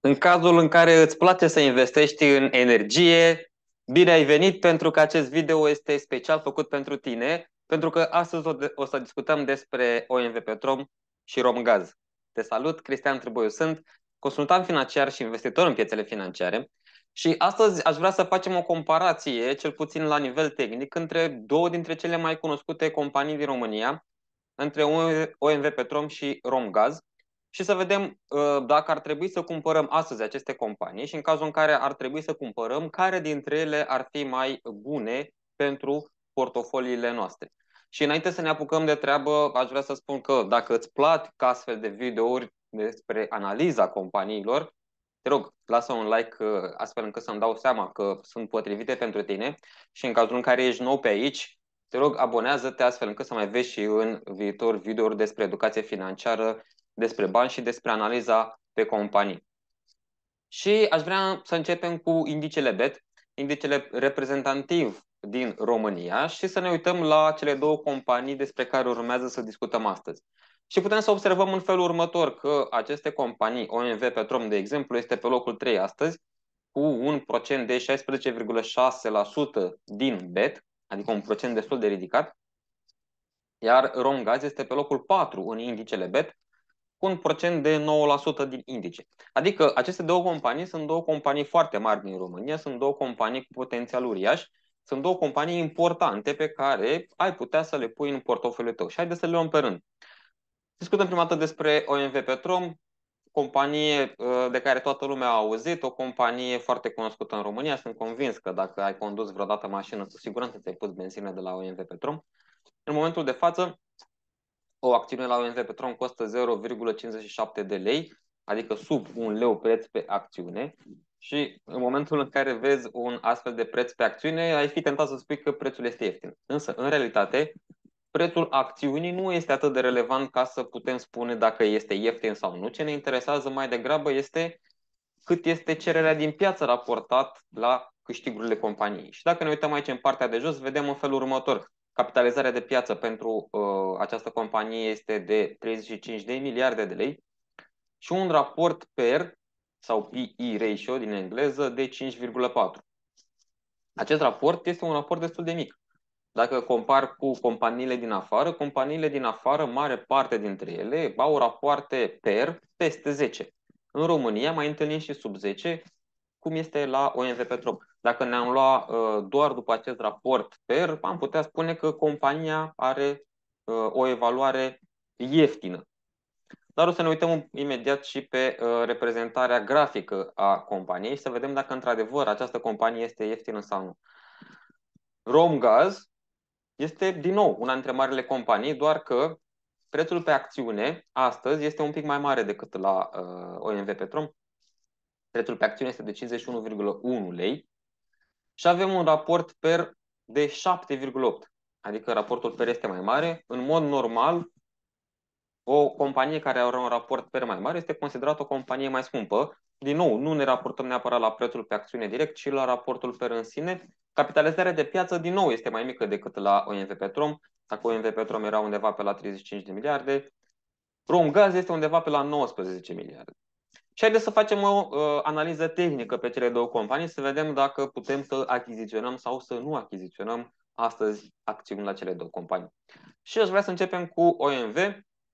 În cazul în care îți place să investești în energie, bine ai venit pentru că acest video este special făcut pentru tine, pentru că astăzi o, de- o să discutăm despre OMV Petrom și Romgaz. Te salut, Cristian Trăboiu, sunt, consultant financiar și investitor în piețele financiare. Și astăzi aș vrea să facem o comparație, cel puțin la nivel tehnic, între două dintre cele mai cunoscute companii din România, între OMV Petrom și Romgaz, și să vedem uh, dacă ar trebui să cumpărăm astăzi aceste companii și în cazul în care ar trebui să cumpărăm, care dintre ele ar fi mai bune pentru portofoliile noastre. Și înainte să ne apucăm de treabă, aș vrea să spun că dacă îți plac astfel de videouri despre analiza companiilor, te rog, lasă un like uh, astfel încât să-mi dau seama că sunt potrivite pentru tine și în cazul în care ești nou pe aici, te rog, abonează-te astfel încât să mai vezi și în viitor videouri despre educație financiară despre bani și despre analiza pe companii. Și aș vrea să începem cu indicele BET, indicele reprezentativ din România și să ne uităm la cele două companii despre care urmează să discutăm astăzi. Și putem să observăm în felul următor că aceste companii, OMV Petrom, de exemplu, este pe locul 3 astăzi, cu un procent de 16,6% din BET, adică un procent destul de ridicat, iar RomGaz este pe locul 4 în indicele BET, cu un procent de 9% din indice. Adică aceste două companii sunt două companii foarte mari din România, sunt două companii cu potențial uriaș, sunt două companii importante pe care ai putea să le pui în portofoliul tău. Și haideți să le luăm pe rând. Discutăm prima dată despre OMV Petrom, companie uh, de care toată lumea a auzit, o companie foarte cunoscută în România. Sunt convins că dacă ai condus vreodată mașină, cu siguranță ți-ai pus benzină de la OMV Petrom. În momentul de față, o acțiune la OMV Petrom costă 0,57 de lei, adică sub un leu preț pe acțiune. Și în momentul în care vezi un astfel de preț pe acțiune, ai fi tentat să spui că prețul este ieftin. Însă, în realitate, prețul acțiunii nu este atât de relevant ca să putem spune dacă este ieftin sau nu. Ce ne interesează mai degrabă este cât este cererea din piață raportat la câștigurile companiei. Și dacă ne uităm aici în partea de jos, vedem în felul următor. Capitalizarea de piață pentru uh, această companie este de 35 de miliarde de lei și un raport PER sau PE ratio din engleză de 5,4. Acest raport este un raport destul de mic. Dacă compar cu companiile din afară, companiile din afară, mare parte dintre ele, au rapoarte PER peste 10. În România mai întâlnim și sub 10, cum este la OMV Petrom. Dacă ne-am luat uh, doar după acest raport PER, am putea spune că compania are uh, o evaluare ieftină. Dar o să ne uităm imediat și pe uh, reprezentarea grafică a companiei și să vedem dacă într-adevăr această companie este ieftină sau nu. Romgaz este din nou una dintre marile companii, doar că prețul pe acțiune astăzi este un pic mai mare decât la OMV Petrom. Prețul pe acțiune este de 51,1 lei, și avem un raport per de 7,8. Adică raportul per este mai mare. În mod normal, o companie care are un raport per mai mare este considerată o companie mai scumpă. Din nou, nu ne raportăm neapărat la prețul pe acțiune direct, ci la raportul per în sine. Capitalizarea de piață, din nou, este mai mică decât la OMV Petrom. Dacă OMV Petrom era undeva pe la 35 de miliarde, Romgaz este undeva pe la 19 miliarde. Și haideți să facem o uh, analiză tehnică pe cele două companii, să vedem dacă putem să achiziționăm sau să nu achiziționăm astăzi acțiuni la cele două companii. Și aș vrea să începem cu OMV.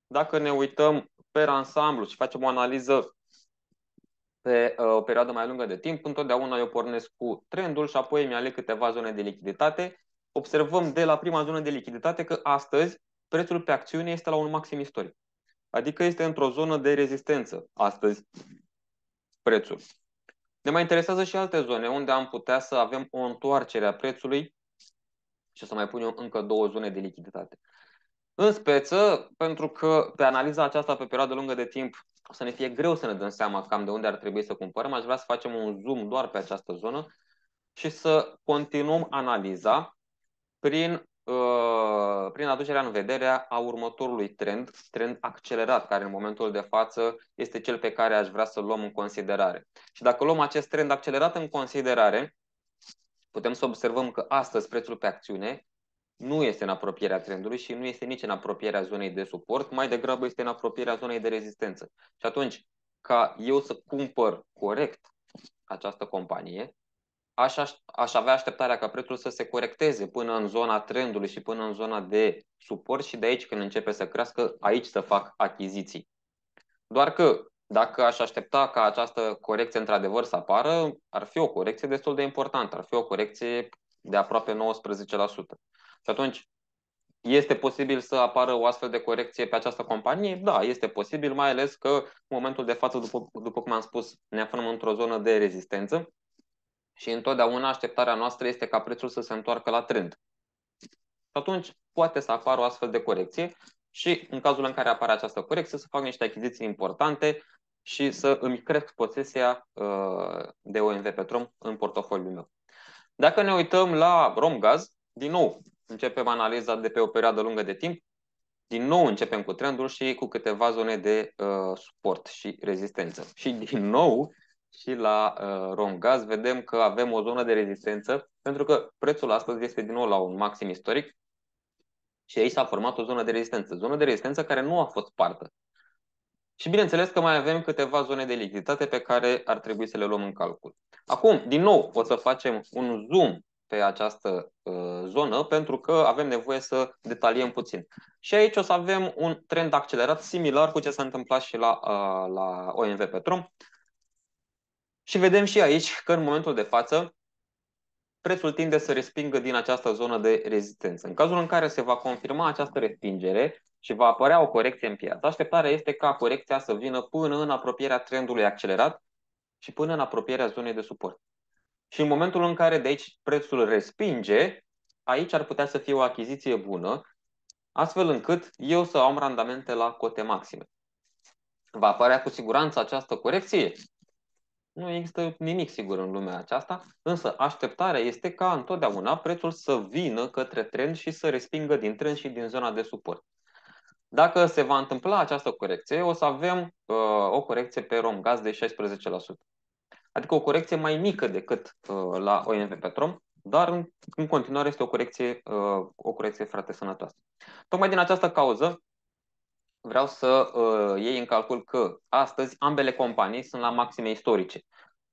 Dacă ne uităm pe ansamblu și facem o analiză pe uh, o perioadă mai lungă de timp, întotdeauna eu pornesc cu trendul și apoi îmi aleg câteva zone de lichiditate. Observăm de la prima zonă de lichiditate că astăzi prețul pe acțiune este la un maxim istoric. Adică este într-o zonă de rezistență astăzi prețul. Ne mai interesează și alte zone unde am putea să avem o întoarcere a prețului și să mai punem încă două zone de lichiditate. În speță, pentru că pe analiza aceasta pe perioadă lungă de timp o să ne fie greu să ne dăm seama cam de unde ar trebui să cumpărăm, aș vrea să facem un zoom doar pe această zonă și să continuăm analiza prin Uh, prin aducerea în vedere a următorului trend, trend accelerat, care în momentul de față este cel pe care aș vrea să l luăm în considerare. Și dacă luăm acest trend accelerat în considerare, putem să observăm că astăzi prețul pe acțiune nu este în apropierea trendului și nu este nici în apropierea zonei de suport, mai degrabă este în apropierea zonei de rezistență. Și atunci, ca eu să cumpăr corect această companie, aș, aș, avea așteptarea ca prețul să se corecteze până în zona trendului și până în zona de suport și de aici când începe să crească, aici să fac achiziții. Doar că dacă aș aștepta ca această corecție într-adevăr să apară, ar fi o corecție destul de importantă, ar fi o corecție de aproape 19%. Și atunci, este posibil să apară o astfel de corecție pe această companie? Da, este posibil, mai ales că în momentul de față, după, după cum am spus, ne aflăm într-o zonă de rezistență și întotdeauna așteptarea noastră este ca prețul să se întoarcă la trend. Și atunci poate să apară o astfel de corecție și în cazul în care apare această corecție să fac niște achiziții importante și să îmi cresc posesia uh, de OMV Petrom în portofoliul meu. Dacă ne uităm la Romgaz, din nou începem analiza de pe o perioadă lungă de timp, din nou începem cu trendul și cu câteva zone de uh, suport și rezistență. Și din nou și la uh, RomGaz vedem că avem o zonă de rezistență, pentru că prețul astăzi este din nou la un maxim istoric și aici s-a format o zonă de rezistență, zonă de rezistență care nu a fost spartă. Și bineînțeles că mai avem câteva zone de lichiditate pe care ar trebui să le luăm în calcul. Acum, din nou, o să facem un zoom pe această uh, zonă pentru că avem nevoie să detaliem puțin. Și aici o să avem un trend accelerat similar cu ce s-a întâmplat și la, uh, la OMV Petrom. Și vedem și aici că în momentul de față prețul tinde să respingă din această zonă de rezistență. În cazul în care se va confirma această respingere și va apărea o corecție în piață, așteptarea este ca corecția să vină până în apropierea trendului accelerat și până în apropierea zonei de suport. Și în momentul în care de aici prețul respinge, aici ar putea să fie o achiziție bună, astfel încât eu să am randamente la cote maxime. Va apărea cu siguranță această corecție? Nu există nimic sigur în lumea aceasta, însă așteptarea este ca întotdeauna prețul să vină către trend și să respingă din trend și din zona de suport. Dacă se va întâmpla această corecție, o să avem uh, o corecție pe rom gaz de 16%. Adică o corecție mai mică decât uh, la OMV Petrom, dar în, în continuare este o corecție, uh, o corecție frate sănătoasă. Tocmai din această cauză, vreau să uh, iei în calcul că astăzi ambele companii sunt la maxime istorice.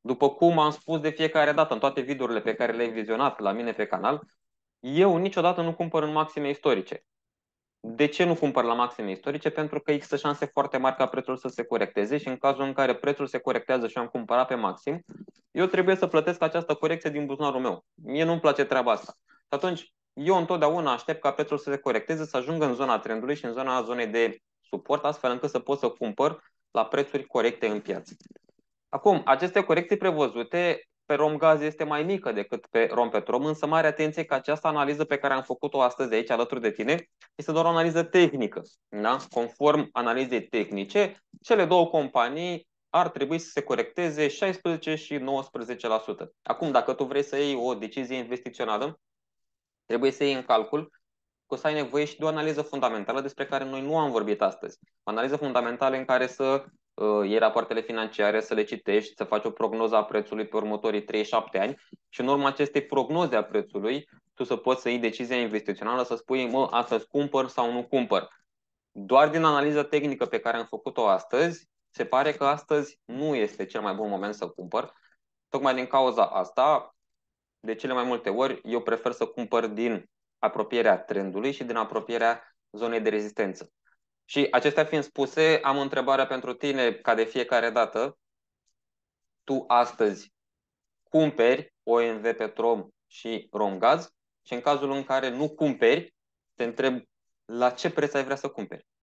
După cum am spus de fiecare dată în toate videourile pe care le-ai vizionat la mine pe canal, eu niciodată nu cumpăr în maxime istorice. De ce nu cumpăr la maxime istorice? Pentru că există șanse foarte mari ca prețul să se corecteze și în cazul în care prețul se corectează și am cumpărat pe maxim, eu trebuie să plătesc această corecție din buzunarul meu. Mie nu-mi place treaba asta. Și atunci, eu întotdeauna aștept ca prețul să se corecteze, să ajungă în zona trendului și în zona zonei de suport astfel încât să pot să cumpăr la prețuri corecte în piață. Acum, aceste corecții prevăzute pe Romgaz este mai mică decât pe Rompetrom, însă mare atenție că această analiză pe care am făcut-o astăzi aici alături de tine este doar o analiză tehnică. Da? Conform analizei tehnice, cele două companii ar trebui să se corecteze 16 și 19%. Acum, dacă tu vrei să iei o decizie investițională, trebuie să iei în calcul că o să ai nevoie și de o analiză fundamentală despre care noi nu am vorbit astăzi. O analiză fundamentală în care să uh, iei rapoartele financiare, să le citești, să faci o prognoză a prețului pe următorii 3-7 ani și în urma acestei prognoze a prețului tu să poți să iei decizia investițională, să spui, mă, astăzi cumpăr sau nu cumpăr. Doar din analiza tehnică pe care am făcut-o astăzi, se pare că astăzi nu este cel mai bun moment să cumpăr. Tocmai din cauza asta, de cele mai multe ori, eu prefer să cumpăr din apropierea trendului și din apropierea zonei de rezistență. Și acestea fiind spuse, am întrebarea pentru tine, ca de fiecare dată. Tu astăzi cumperi OMV Petrom și Romgaz și în cazul în care nu cumperi, te întreb la ce preț ai vrea să cumperi?